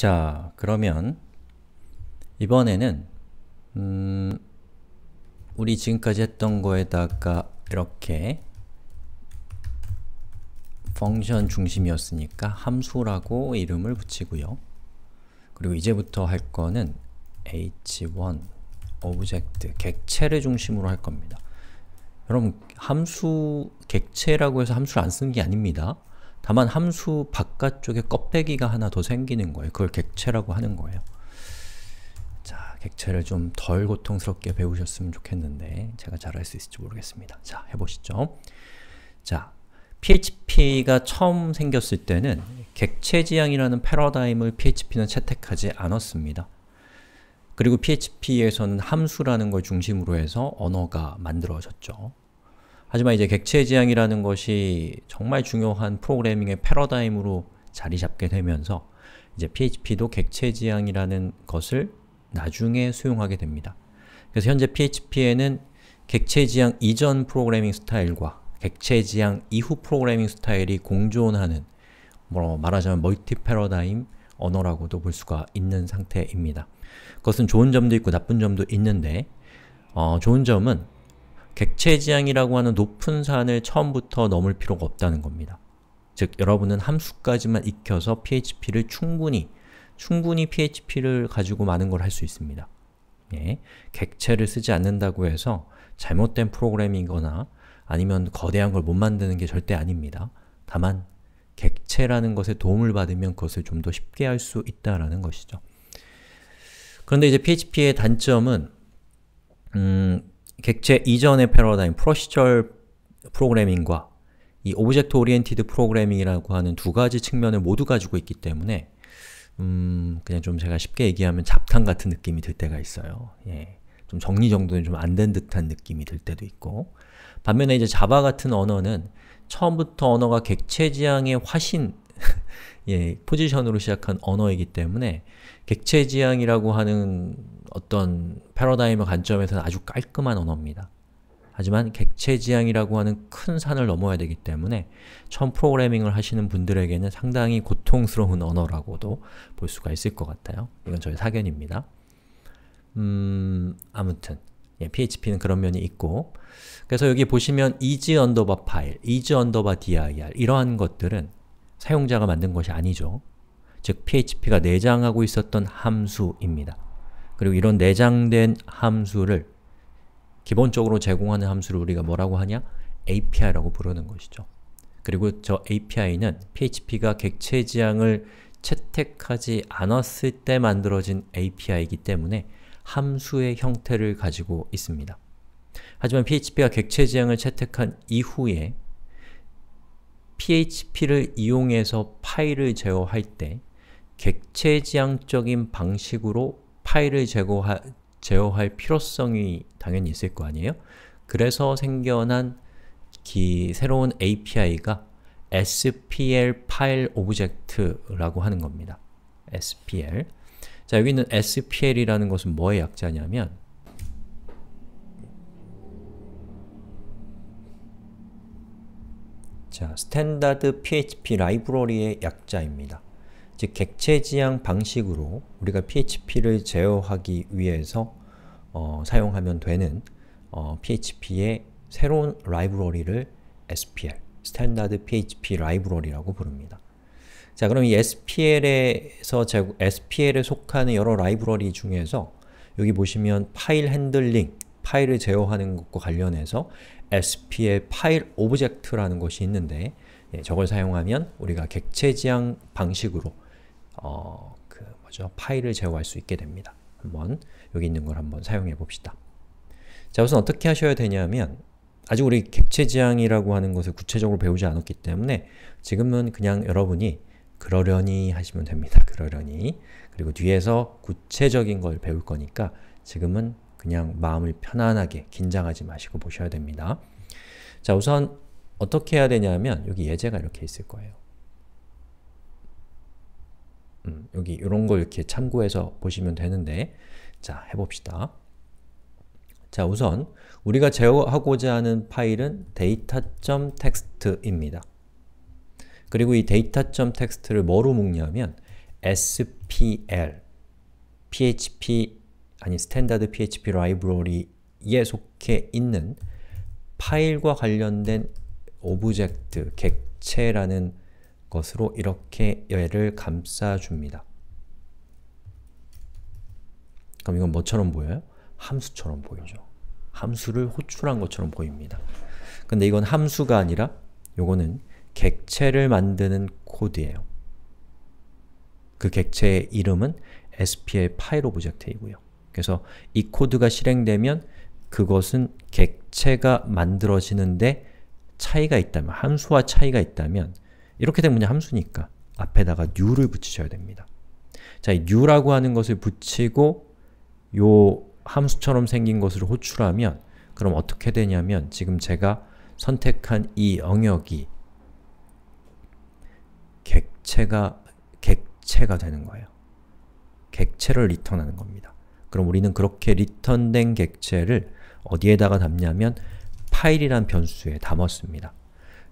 자, 그러면 이번에는 음, 우리 지금까지 했던 거에다가 이렇게 function 중심이었으니까 함수라고 이름을 붙이고요. 그리고 이제부터 할 거는 h1 오브젝트, 객체를 중심으로 할 겁니다. 여러분, 함수, 객체라고 해서 함수를 안 쓰는 게 아닙니다. 다만 함수 바깥쪽에 껍데기가 하나 더 생기는 거예요. 그걸 객체라고 하는 거예요. 자, 객체를 좀 덜 고통스럽게 배우셨으면 좋겠는데 제가 잘할 수 있을지 모르겠습니다. 자, 해보시죠. 자, PHP가 처음 생겼을 때는 객체 지향이라는 패러다임을 PHP는 채택하지 않았습니다. 그리고 PHP에서는 함수라는 걸 중심으로 해서 언어가 만들어졌죠. 하지만 이제 객체 지향이라는 것이 정말 중요한 프로그래밍의 패러다임으로 자리 잡게 되면서 이제 PHP도 객체 지향이라는 것을 나중에 수용하게 됩니다. 그래서 현재 PHP에는 객체 지향 이전 프로그래밍 스타일과 객체 지향 이후 프로그래밍 스타일이 공존하는 뭐 말하자면 멀티 패러다임 언어라고도 볼 수가 있는 상태입니다. 그것은 좋은 점도 있고 나쁜 점도 있는데 어, 좋은 점은 객체지향이라고 하는 높은 산을 처음부터 넘을 필요가 없다는 겁니다. 즉, 여러분은 함수까지만 익혀서 PHP를 충분히, 충분히 PHP를 가지고 많은 걸 할 수 있습니다. 예, 객체를 쓰지 않는다고 해서 잘못된 프로그램이거나 아니면 거대한 걸 못 만드는 게 절대 아닙니다. 다만 객체라는 것에 도움을 받으면 그것을 좀 더 쉽게 할 수 있다라는 것이죠. 그런데 이제 PHP의 단점은 음, 객체 이전의 패러다임, 프로시절 프로그래밍과 이 오브젝트 오리엔티드 프로그래밍이라고 하는 두 가지 측면을 모두 가지고 있기 때문에 음, 그냥 좀 제가 쉽게 얘기하면 잡탕 같은 느낌이 들 때가 있어요. 예. 좀정리정도는좀 안 된 듯한 느낌이 들 때도 있고 반면에 이제 자바 같은 언어는 처음부터 언어가 객체 지향의 화신, 예, 포지션으로 시작한 언어이기 때문에 객체 지향이라고 하는 어떤 패러다임의 관점에서는 아주 깔끔한 언어입니다. 하지만 객체 지향이라고 하는 큰 산을 넘어야 되기 때문에 처음 프로그래밍을 하시는 분들에게는 상당히 고통스러운 언어라고도 볼 수가 있을 것 같아요. 이건 저의 사견입니다. 음... 아무튼 예, PHP는 그런 면이 있고 그래서 여기 보시면 is u n d e 파일, is u n d dir 이러한 것들은 사용자가 만든 것이 아니죠. 즉 PHP가 내장하고 있었던 함수입니다. 그리고 이런 내장된 함수를 기본적으로 제공하는 함수를 우리가 뭐라고 하냐? API라고 부르는 것이죠. 그리고 저 API는 PHP가 객체 지향을 채택하지 않았을 때 만들어진 API이기 때문에 함수의 형태를 가지고 있습니다. 하지만 PHP가 객체 지향을 채택한 이후에 php를 이용해서 파일을 제어할 때 객체지향적인 방식으로 파일을 제거하, 제어할 필요성이 당연히 있을 거 아니에요? 그래서 생겨난 기, 새로운 API가 SPL 파일 오브젝트라고 하는 겁니다. SPL 자 여기 있는 SPL이라는 것은 뭐의 약자냐면 자, 스탠다드 PHP 라이브러리의 약자입니다. 즉 객체 지향 방식으로 우리가 PHP를 제어하기 위해서 어, 사용하면 되는 어, PHP의 새로운 라이브러리를 SPL, 스탠다드 PHP 라이브러리라고 부릅니다. 자, 그럼 이 SPL에서 SPL에 속하는 여러 라이브러리 중에서 여기 보시면 파일 핸들링 파일을 제어하는 것과 관련해서 sp의 파일 오브젝트라는 것이 있는데 예, 저걸 사용하면 우리가 객체지향 방식으로 어, 그 뭐죠? 파일을 제어할 수 있게 됩니다. 한번 여기 있는 걸 한번 사용해 봅시다. 자 우선 어떻게 하셔야 되냐면 아직 우리 객체지향이라고 하는 것을 구체적으로 배우지 않았기 때문에 지금은 그냥 여러분이 그러려니 하시면 됩니다. 그러려니 그리고 뒤에서 구체적인 걸 배울 거니까 지금은 그냥 마음을 편안하게 긴장하지 마시고 보셔야 됩니다. 자 우선 어떻게 해야 되냐면 여기 예제가 이렇게 있을 거예요. 음, 여기 이런 걸 이렇게 참고해서 보시면 되는데 자 해봅시다. 자 우선 우리가 제어하고자 하는 파일은 data.txt입니다. 그리고 이 data.txt를 뭐로 묶냐면 spl, php 아니 스탠다드 PHP 라이브러리에 속해 있는 파일과 관련된 오브젝트, 객체라는 것으로 이렇게 얘를 감싸줍니다. 그럼 이건 뭐처럼 보여요? 함수처럼 보이죠. 함수를 호출한 것처럼 보입니다. 근데 이건 함수가 아니라 요거는 객체를 만드는 코드예요. 그 객체의 이름은 SPL 파일 오브젝트이고요. 그래서 이 코드가 실행되면 그것은 객체가 만들어지는데 차이가 있다면, 함수와 차이가 있다면 이렇게 되면 그냥 함수니까 앞에다가 new를 붙이셔야 됩니다. 자, 이 new라고 하는 것을 붙이고 요 함수처럼 생긴 것을 호출하면 그럼 어떻게 되냐면 지금 제가 선택한 이 영역이 객체가 객체가 되는 거예요. 객체를 리턴하는 겁니다. 그럼 우리는 그렇게 리턴된 객체를 어디에다가 담냐면 파일이란 변수에 담았습니다.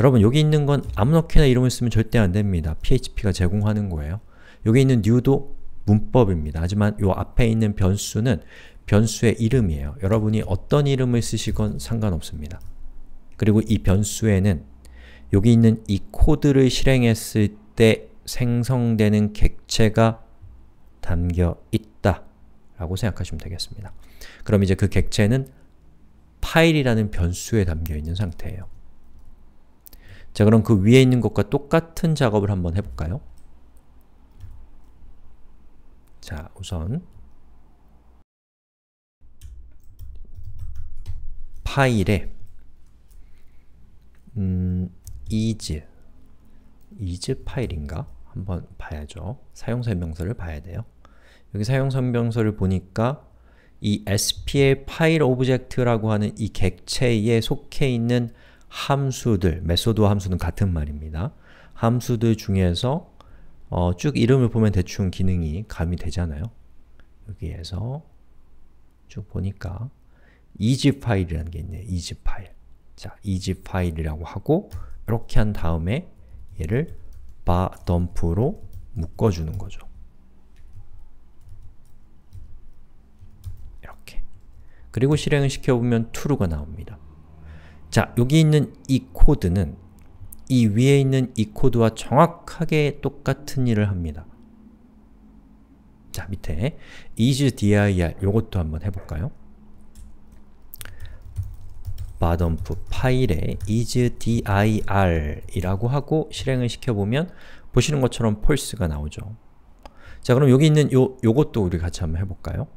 여러분 여기 있는 건 아무렇게나 이름을 쓰면 절대 안됩니다. PHP가 제공하는 거예요. 여기 있는 new도 문법입니다. 하지만 요 앞에 있는 변수는 변수의 이름이에요. 여러분이 어떤 이름을 쓰시건 상관없습니다. 그리고 이 변수에는 여기 있는 이 코드를 실행했을 때 생성되는 객체가 담겨 있다 라고 생각하시면 되겠습니다. 그럼 이제 그 객체는 파일이라는 변수에 담겨있는 상태예요. 자 그럼 그 위에 있는 것과 똑같은 작업을 한번 해볼까요? 자 우선 파일에 음, is is 파일인가? 한번 봐야죠. 사용설명서를 봐야 돼요. 여기 사용 설명서를 보니까 이 s p a 파일 오브젝트라고 하는 이 객체에 속해 있는 함수들, 메소드와 함수는 같은 말입니다. 함수들 중에서 어, 쭉 이름을 보면 대충 기능이 감이 되잖아요. 여기에서 쭉 보니까 이지 파일이라는 게 있네요. 이지 파일. 자, 이지 파일이라고 하고 이렇게 한 다음에 얘를 바 덤프로 묶어주는 거죠. 그리고 실행을 시켜보면 true가 나옵니다. 자, 여기 있는 이 코드는 이 위에 있는 이 코드와 정확하게 똑같은 일을 합니다. 자, 밑에 isdir 요것도 한번 해볼까요? 바덤프 파일에 isdir 이라고 하고 실행을 시켜보면 보시는 것처럼 false가 나오죠. 자, 그럼 여기 있는 요, 요것도 우리 같이 한번 해볼까요?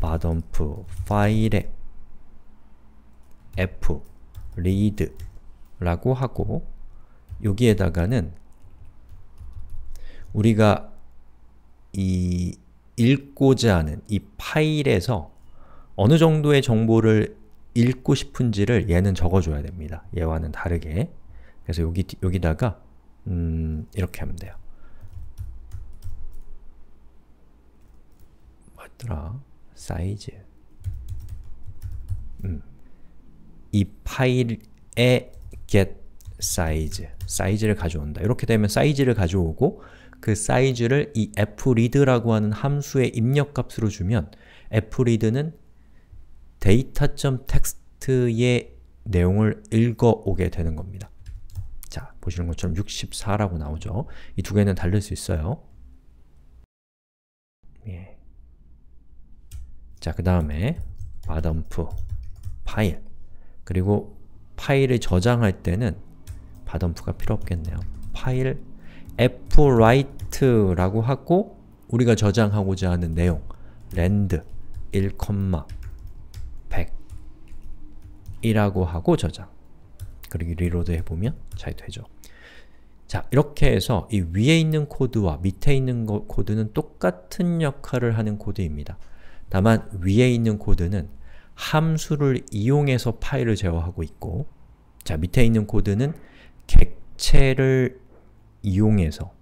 마덤프 파일에 f read라고 하고 여기에다가는 우리가 이 읽고자 하는 이 파일에서 어느 정도의 정보를 읽고 싶은지를 얘는 적어줘야 됩니다. 얘와는 다르게. 그래서 여기, 여기다가 음, 이렇게 하면 돼요. 맞더라. 사이즈 음. 이 파일의 get 사이즈 사이즈를 가져온다. 이렇게 되면 사이즈를 가져오고 그 사이즈를 이 fread라고 하는 함수의 입력값으로 주면 fread는 데이터.텍스트의 내용을 읽어오게 되는 겁니다. 자, 보시는 것처럼 64라고 나오죠. 이 두 개는 다를 수 있어요. 예. 자, 그 다음에 바덤프 파일 그리고 파일을 저장할 때는 바덤프가 필요 없겠네요. 파일 fwrite라고 하고 우리가 저장하고자 하는 내용 rand 1,100이라고 하고 저장 그리고 리로드 해보면 잘 되죠. 자, 이렇게 해서 이 위에 있는 코드와 밑에 있는 거, 코드는 똑같은 역할을 하는 코드입니다. 다만 위에 있는 코드는 함수를 이용해서 파일을 제어하고 있고 자 밑에 있는 코드는 객체를 이용해서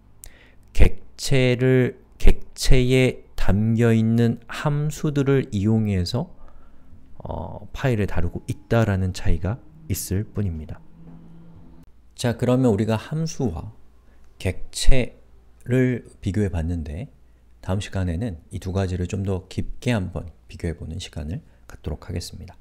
객체를 객체에 담겨있는 함수들을 이용해서 어, 파일을 다루고 있다라는 차이가 있을 뿐입니다. 자 그러면 우리가 함수와 객체를 비교해 봤는데 다음 시간에는 이 두 가지를 좀 더 깊게 한번 비교해보는 시간을 갖도록 하겠습니다.